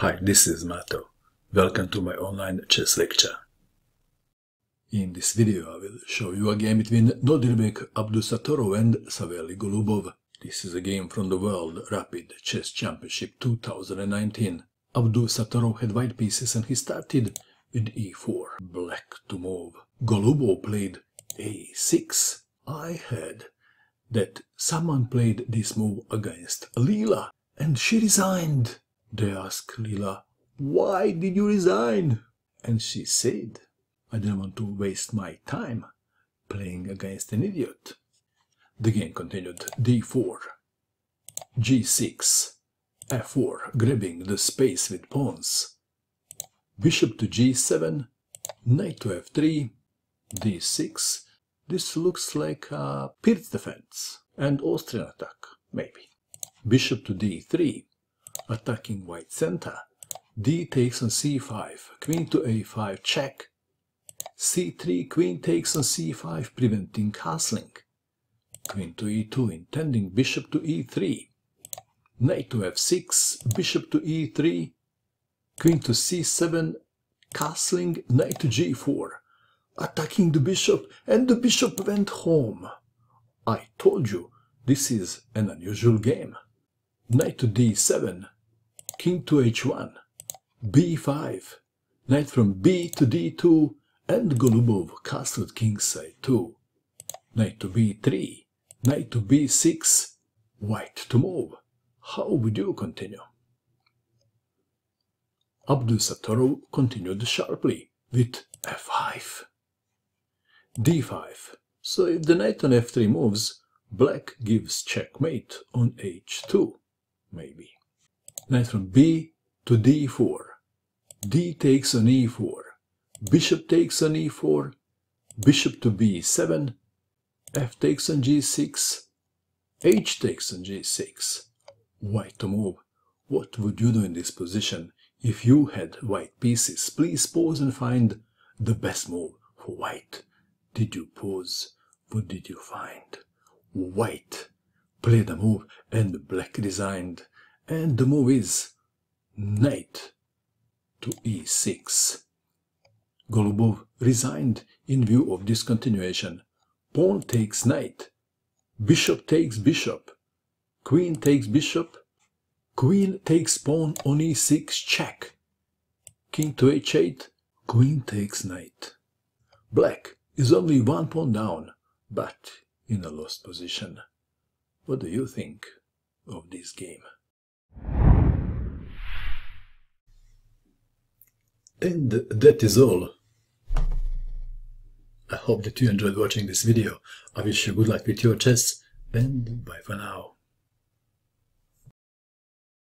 Hi, this is Mato. Welcome to my online chess lecture. In this video I will show you a game between Nodirbek Abdusatorov and Saveli Golubov. This is a game from the World Rapid Chess Championship 2019. Abdusatorov had white pieces and he started with e4, black to move. Golubov played a6. I had that someone played this move against Lila and she resigned. They asked Lila, Why did you resign? And she said, I didn't want to waste my time playing against an idiot. The game continued. d4, g6, f4, grabbing the space with pawns. Bishop to g7, knight to f3, d6. This looks like a Pirz defense and Austrian attack, maybe. Bishop to d3, attacking white center. D takes on c5, queen to a5 check, c3, queen takes on c5, preventing castling, queen to e2, intending bishop to e3, knight to f6, bishop to e3, queen to c7, castling, knight to g4, attacking the bishop, and the bishop went home. I told you, this is an unusual game. Knight to d7, king to h1, b5, knight from b to d2, and Golubov castled kingside 2, knight to b3, knight to b6, white to move. How would you continue? Abdul Sattorov continued sharply with f5, d5. So if the knight on f3 moves, black gives checkmate on h2, maybe knight from b to d4. d takes on e4. Bishop takes on e4. Bishop to b7. f takes on g6. h takes on g6. White to move. What would you do in this position if you had white pieces? Please pause and find the best move for white. Did you pause? What did you find? White played a move and black resigned and the move is knight to e6. Golubov resigned in view of discontinuation. Pawn takes knight, bishop takes bishop, queen takes bishop, queen takes pawn on e6 check, king to h8, queen takes knight. Black is only one pawn down, but in a lost position. What do you think of this game? And that is all. I hope that you enjoyed watching this video. I wish you good luck with your chess and bye for now.